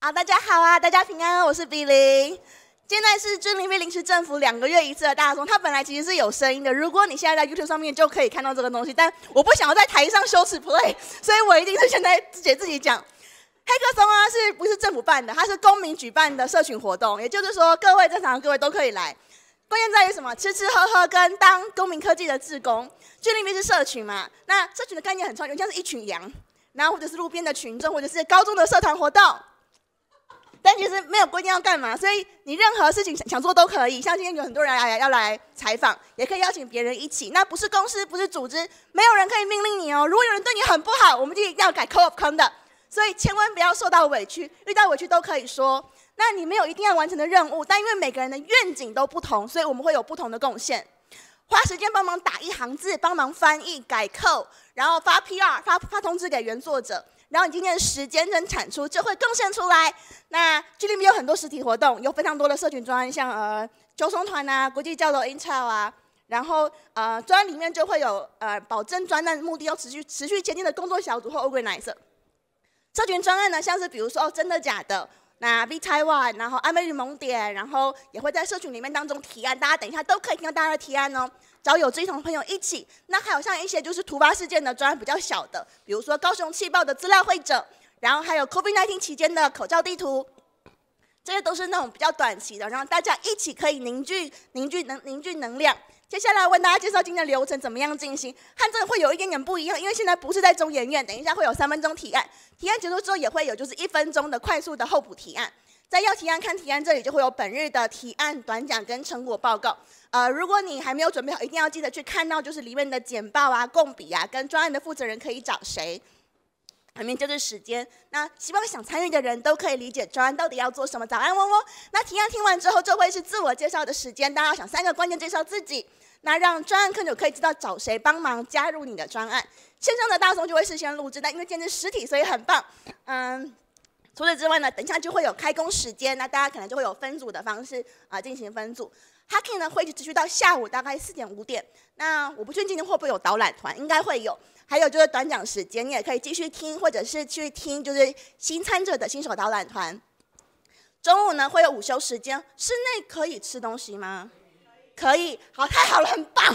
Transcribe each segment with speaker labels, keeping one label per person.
Speaker 1: 好，大家好啊！大家平安我是 B 零，现在是军令被临时政府两个月一次的大松，它本来其实是有声音的。如果你现在在 YouTube 上面就可以看到这个东西，但我不想要在台上羞耻 play，所以我一定是现在自己自己讲黑客松啊，是不是政府办的？它是公民举办的社群活动，也就是说，各位正常各位都可以来。关键在于什么？吃吃喝喝跟当公民科技的志工。军令 B 是社群嘛？那社群的概念很抽象，像是一群羊，然后或者是路边的群众，或者是高中的社团活动。但其实没有规定要干嘛，所以你任何事情想做都可以。像今天有很多人来要来采访，也可以邀请别人一起。那不是公司，不是组织，没有人可以命令你哦。如果有人对你很不好，我们就一定要改扣、坑的。所以千万不要受到委屈，遇到委屈都可以说。那你没有一定要完成的任务，但因为每个人的愿景都不同，所以我们会有不同的贡献。花时间帮忙打一行字，帮忙翻译、改扣，然后发 P r 发发通知给原作者。然后你今天的时间跟产出就会更献出来。那这里面有很多实体活动，有非常多的社群专案，像呃交通团啊、国际交流 Intel 啊，然后呃专里面就会有呃保证专案目的要持续持续坚定的工作小组或 o r g a n i z e r 社群专案呢，像是比如说哦真的假的。那 V Taiwan，然后爱美丽萌点，然后也会在社群里面当中提案，大家等一下都可以听到大家的提案哦。找有志同朋友一起。那还有像一些就是突发事件的专案比较小的，比如说高雄气爆的资料会诊，然后还有 COVID-19 期间的口罩地图，这些都是那种比较短期的，然后大家一起可以凝聚凝聚能凝聚能量。接下来问大家介绍今天的流程怎么样进行，和这个会有一点点不一样，因为现在不是在中研院，等一下会有三分钟提案，提案结束之后也会有就是一分钟的快速的候补提案，在要提案看提案这里就会有本日的提案短讲跟成果报告，呃，如果你还没有准备好，一定要记得去看到就是里面的简报啊、供笔啊，跟专案的负责人可以找谁。旁面就是时间，那希望想参与的人都可以理解专案到底要做什么。早安，嗡嗡。那提案听完之后，就会是自我介绍的时间，大家想三个关键介绍自己，那让专案科主可以知道找谁帮忙加入你的专案。线上的大松就会事先录制，但因为兼是实体，所以很棒。嗯，除此之外呢，等一下就会有开工时间，那大家可能就会有分组的方式啊进行分组。Hacking 呢会持续到下午大概四点五点。那我不确定今天会不会有导览团，应该会有。还有就是短讲时间，你也可以继续听，或者是去听，就是新参者的新手导览团。中午呢会有午休时间，室内可以吃东西吗？可以，好，太好了，很棒。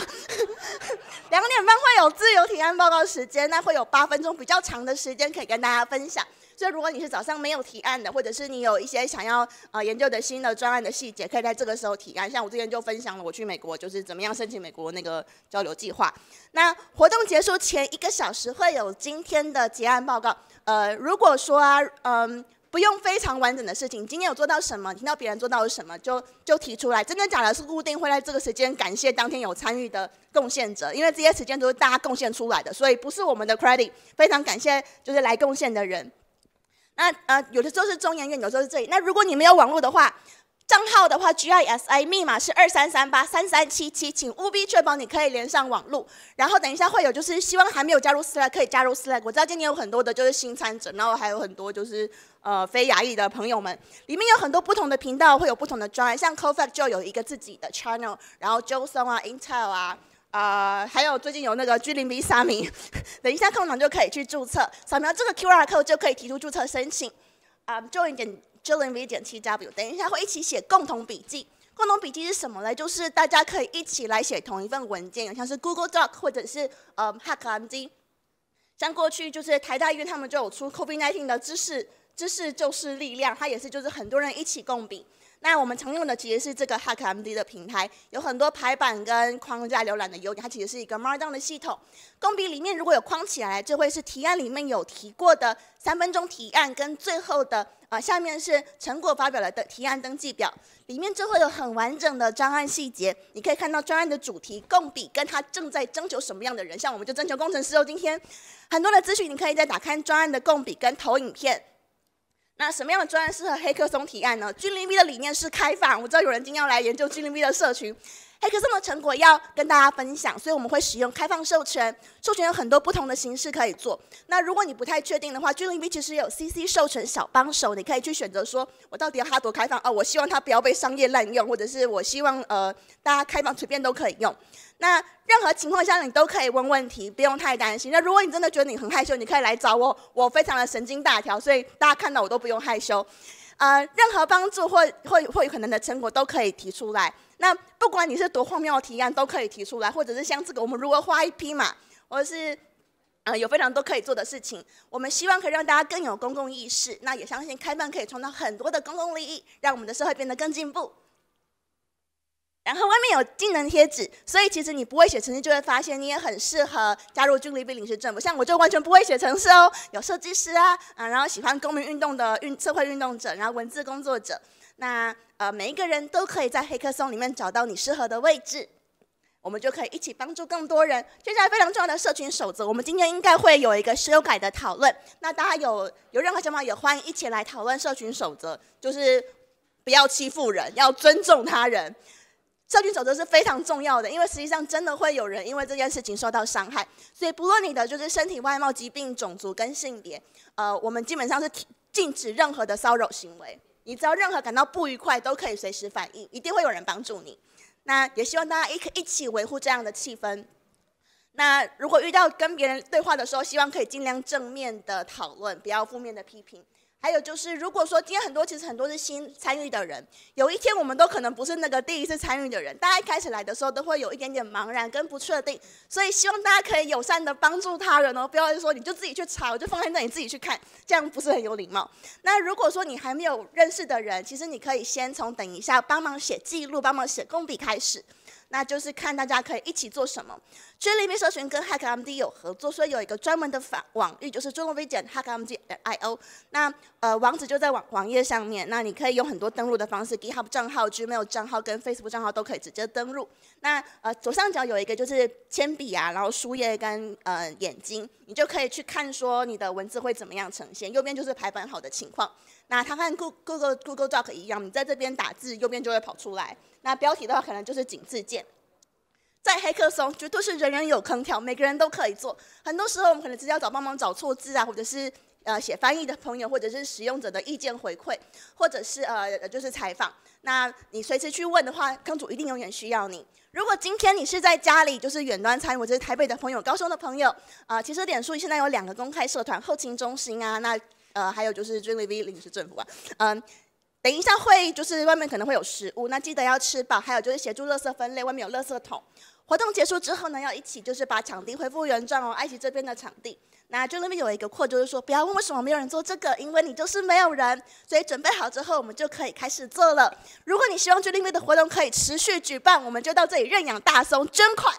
Speaker 1: 两点半会有自由提案报告时间，那会有八分钟比较长的时间可以跟大家分享。所以如果你是早上没有提案的，或者是你有一些想要呃研究的新的专案的细节，可以在这个时候提案。像我之前就分享了，我去美国就是怎么样申请美国那个交流计划。那活动结束前一个小时会有今天的结案报告。呃，如果说啊，嗯，不用非常完整的事情，今天有做到什么，听到别人做到了什么，就就提出来。真的假的是固定会在这个时间感谢当天有参与的贡献者，因为这些时间都是大家贡献出来的，所以不是我们的 credit。非常感谢就是来贡献的人。那呃，有的时候是中研院，有的时候是这里。那如果你们有网络的话，账号的话，GISI 密码是二三三八三三七七，请务必确保你可以连上网络。然后等一下会有，就是希望还没有加入 s l i 可以加入 s l i 我知道今年有很多的就是新参者，然后还有很多就是呃非亚裔的朋友们。里面有很多不同的频道，会有不同的专案，像 c o v e n 就有一个自己的 Channel，然后 Johnson 啊，Intel 啊。啊，还有最近有那个 G 零 V 三名，等一下空档就可以去注册，扫描这个 QR code 就可以提出注册申请。啊，join 点 G 零 V 点 t W，等一下会一起写共同笔记。共同笔记是什么嘞？就是大家可以一起来写同一份文件，像是 Google Doc 或者是呃 Hack MD。像过去就是台大医院他们就有出 c o v n i d 1 t n 的知识，知识就是力量，它也是就是很多人一起共笔。那我们常用的其实是这个 HackMD 的平台，有很多排版跟框架浏览的优点。它其实是一个 Markdown 的系统。工笔里面如果有框起来，就会是提案里面有提过的三分钟提案跟最后的啊，下面是成果发表的的提案登记表，里面就会很完整的专案细节。你可以看到专案的主题、供笔跟他正在征求什么样的人，像我们就征求工程师哦。今天很多的资讯，你可以再打开专案的供笔跟投影片。那什么样的专业适合黑客松提案呢？军令 V 的理念是开放，我知道有人今天要来研究军令 V 的社群。黑客这的成果要跟大家分享，所以我们会使用开放授权。授权有很多不同的形式可以做。那如果你不太确定的话，Gnuib 其实有 CC 授权小帮手，你可以去选择说，我到底要它多开放哦？我希望它不要被商业滥用，或者是我希望呃大家开放随便都可以用。那任何情况下你都可以问问题，不用太担心。那如果你真的觉得你很害羞，你可以来找我，我非常的神经大条，所以大家看到我都不用害羞。呃，任何帮助或或或有可能的成果都可以提出来。那不管你是多荒谬的提案都可以提出来，或者是像这个，我们如果花一批嘛，我是，呃，有非常多可以做的事情。我们希望可以让大家更有公共意识，那也相信开办可以创造很多的公共利益，让我们的社会变得更进步。然后外面有技能贴纸，所以其实你不会写程式，就会发现你也很适合加入军力兵临时政府。像我就完全不会写程式哦，有设计师啊，啊，然后喜欢公民运动的运社会运动者，然后文字工作者。那呃，每一个人都可以在黑客松里面找到你适合的位置，我们就可以一起帮助更多人。接下来非常重要的社群守则，我们今天应该会有一个修改的讨论。那大家有有任何想法，也欢迎一起来讨论社群守则，就是不要欺负人，要尊重他人。社群守则是非常重要的，因为实际上真的会有人因为这件事情受到伤害。所以不论你的就是身体外貌、疾病、种族跟性别，呃，我们基本上是禁止任何的骚扰行为。你只要任何感到不愉快，都可以随时反映，一定会有人帮助你。那也希望大家一可一起维护这样的气氛。那如果遇到跟别人对话的时候，希望可以尽量正面的讨论，不要负面的批评。还有就是，如果说今天很多其实很多是新参与的人，有一天我们都可能不是那个第一次参与的人。大家一开始来的时候都会有一点点茫然跟不确定，所以希望大家可以友善的帮助他人哦，不要说你就自己去抄，就放在那里自己去看，这样不是很有礼貌。那如果说你还没有认识的人，其实你可以先从等一下帮忙写记录、帮忙写工笔开始。那就是看大家可以一起做什么。这里面社群跟 HackMD 有合作，所以有一个专门的网网域，就是中立微简 HackMD.IO。那呃，网址就在网网页上面。那你可以用很多登录的方式，GitHub 账号、Gmail 账号跟 Facebook 账号都可以直接登录。那呃，左上角有一个就是铅笔啊，然后书页跟呃眼睛，你就可以去看说你的文字会怎么样呈现。右边就是排版好的情况。那它跟各各个 Google Doc 一样，你在这边打字，右边就会跑出来。那标题的话，可能就是仅字键。在黑客松绝对是人人有坑跳，每个人都可以做。很多时候我们可能只要找帮忙找错字啊，或者是呃写翻译的朋友，或者是使用者的意见回馈，或者是呃就是采访。那你随时去问的话，坑主一定永远需要你。如果今天你是在家里就是远端参与，我觉得台北的朋友、高雄的朋友，呃，其实脸书现在有两个公开社团后勤中心啊，那呃还有就是 Julie V 领事政府啊，嗯，等一下会就是外面可能会有食物，那记得要吃饱。还有就是协助垃圾分类，外面有垃圾桶。活动结束之后呢，要一起就是把场地恢复原状哦。埃及这边的场地，那就那边有一个扩，就是说不要问为什么没有人做这个，因为你就是没有人。所以准备好之后，我们就可以开始做了。如果你希望就那边的活动可以持续举办，我们就到这里认养大松捐款。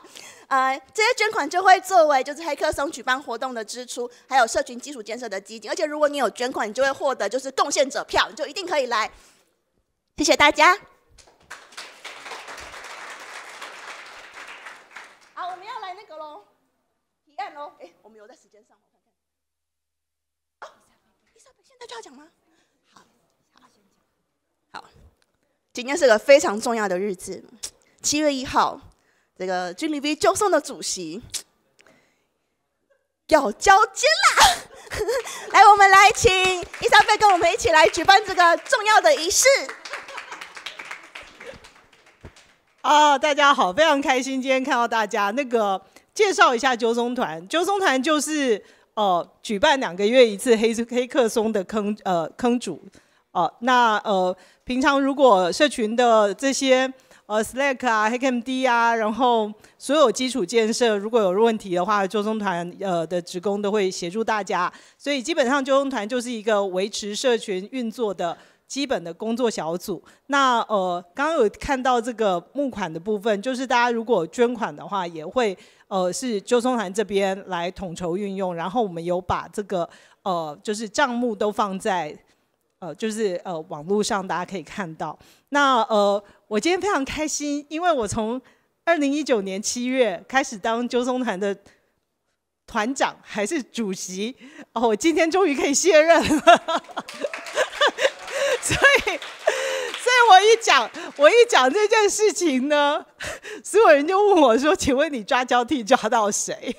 Speaker 1: 呃，这些捐款就会作为就是黑客松举办活动的支出，还有社群基础建设的基金。而且如果你有捐款，你就会获得就是贡献者票，你就一定可以来。谢谢大家。好，我们要来那个喽，体验喽。哎，我们留在时间上。哦，伊莎贝，现在就要讲吗？好，好，好。今天是个非常重要的日子，七月一号，这个军旅 V 就送的主席要交接啦。来，我们来请伊莎贝跟我们一起来举办这个重要的仪式。
Speaker 2: 啊，大家好，非常开心今天看到大家。那个介绍一下揪松团，揪松团就是呃举办两个月一次黑黑客松的坑呃坑主啊。那呃平常如果社群的这些呃 Slack 啊、HackMD 啊，然后所有基础建设如果有问题的话，揪松团呃的职工都会协助大家。所以基本上揪松团就是一个维持社群运作的。基本的工作小组。那呃，刚刚有看到这个募款的部分，就是大家如果捐款的话，也会呃是周松涵这边来统筹运用。然后我们有把这个呃就是账目都放在呃就是呃网络上，大家可以看到。那呃，我今天非常开心，因为我从二零一九年七月开始当周松团的团长，还是主席。哦，我今天终于可以卸任了。所以，所以我一讲，我一讲这件事情呢，所有人就问我说：“请问你抓交替抓到谁？”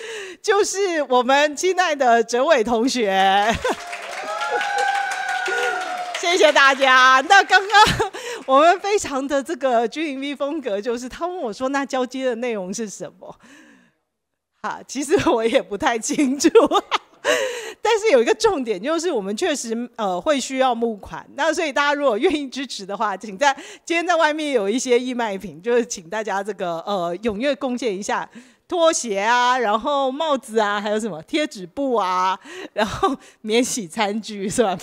Speaker 2: 就是我们亲爱的哲伟同学，谢谢大家。那刚刚我们非常的这个军营 V 风格，就是他问我说：“那交接的内容是什么？”好，其实我也不太清楚。但是有一个重点，就是我们确实呃会需要募款，那所以大家如果愿意支持的话，请在今天在外面有一些义卖品，就是请大家这个呃踊跃贡献一下拖鞋啊，然后帽子啊，还有什么贴纸布啊，然后免洗餐具是吧？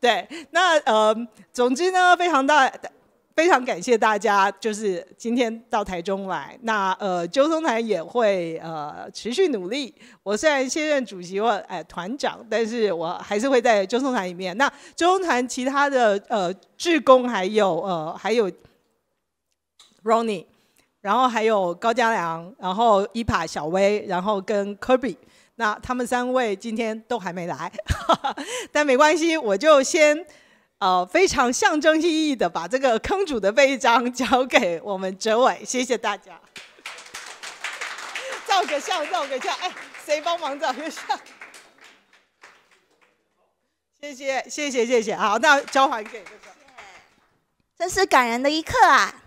Speaker 2: 对，那呃总之呢非常大。非常感谢大家，就是今天到台中来。那呃，交通团也会呃持续努力。我虽然卸任主席或哎团长，但是我还是会在交通团里面。那交通团其他的呃，志工还有呃，还有 Ronnie，然后还有高嘉良，然后伊帕小薇，然后跟科比，那他们三位今天都还没来，但没关系，我就先。哦，非常象征意义的，把这个坑主的背章交给我们哲伟，谢谢大家。照个相，照个相，哎，谁帮忙照个相？谢谢，
Speaker 1: 谢谢，谢谢。好，那交还给。这个。这是感人的一刻啊！